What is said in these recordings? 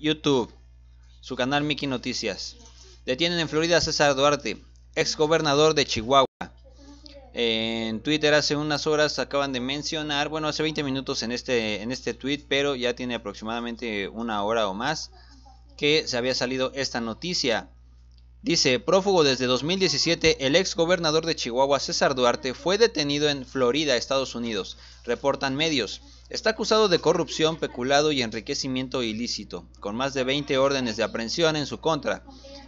YouTube, su canal Mickey Noticias. Detienen en Florida a César Duarte, ex gobernador de Chihuahua. En Twitter hace unas horas acaban de mencionar, bueno, hace 20 minutos en este, en este tweet, pero ya tiene aproximadamente una hora o más que se había salido esta noticia. Dice, prófugo desde 2017, el ex gobernador de Chihuahua, César Duarte, fue detenido en Florida, Estados Unidos, reportan medios. Está acusado de corrupción, peculado y enriquecimiento ilícito, con más de 20 órdenes de aprehensión en su contra.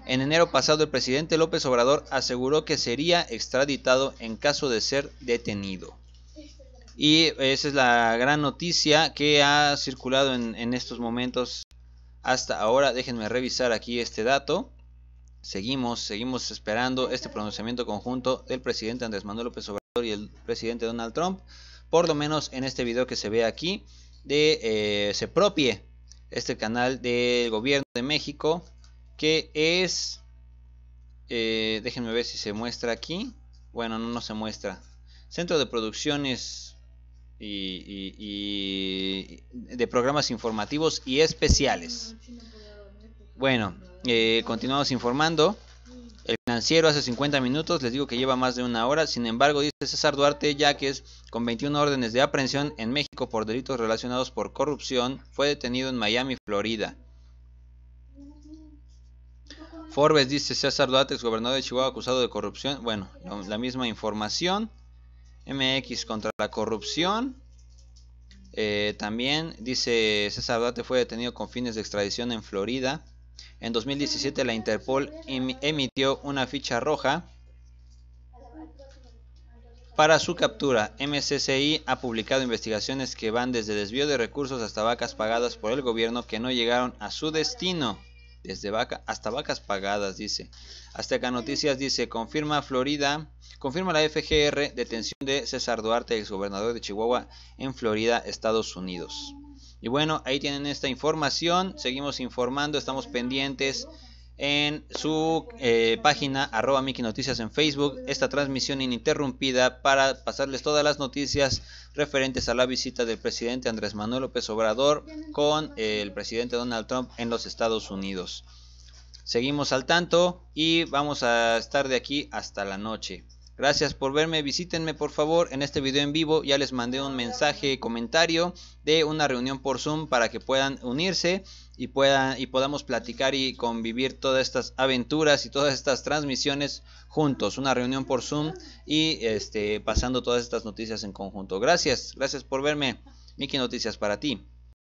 En enero pasado el presidente López Obrador aseguró que sería extraditado en caso de ser detenido. Y esa es la gran noticia que ha circulado en, estos momentos hasta ahora. Déjenme revisar aquí este dato. Seguimos, seguimos esperando este pronunciamiento conjunto del presidente Andrés Manuel López Obrador y el presidente Donald Trump por lo menos en este video que se ve aquí, de eh, se propie este canal del gobierno de México, que es, eh, déjenme ver si se muestra aquí, bueno, no, no se muestra, Centro de Producciones y, de Programas Informativos y Especiales. Bueno, eh, continuamos informando. El financiero hace 50 minutos, les digo que lleva más de una hora. Sin embargo, dice César Duarte es con 21 órdenes de aprehensión en México por delitos relacionados por corrupción, fue detenido en Miami, Florida. Forbes dice César Duarte, gobernador de Chihuahua, acusado de corrupción. Bueno, la misma información. MX contra la corrupción. Eh, también dice César Duarte fue detenido con fines de extradición en Florida. En 2017 la Interpol em, emitió una ficha roja para su captura. MSCI ha publicado investigaciones que van desde desvío de recursos hasta vacas pagadas por el gobierno que no llegaron a su destino. Desde vaca hasta vacas pagadas, dice. Azteca Noticias dice, confirma Florida, confirma la FGR detención de César Duarte, exgobernador de Chihuahua, en Florida, Estados Unidos. Y bueno, ahí tienen esta información. Seguimos informando, estamos pendientes en su eh, página arroba Miki Noticias en Facebook esta transmisión ininterrumpida para pasarles todas las noticias referentes a la visita del presidente Andrés Manuel López Obrador con eh, el presidente Donald Trump en los Estados Unidos. Seguimos al tanto y vamos a estar de aquí hasta la noche. Gracias por verme, visítenme por favor en este video en vivo, ya les mandé un mensaje, comentario de una reunión por Zoom para que puedan unirse y, puedan, y podamos platicar y convivir todas estas aventuras y todas estas transmisiones juntos, una reunión por Zoom y este, pasando todas estas noticias en conjunto. Gracias, gracias por verme, Mickey Noticias para ti.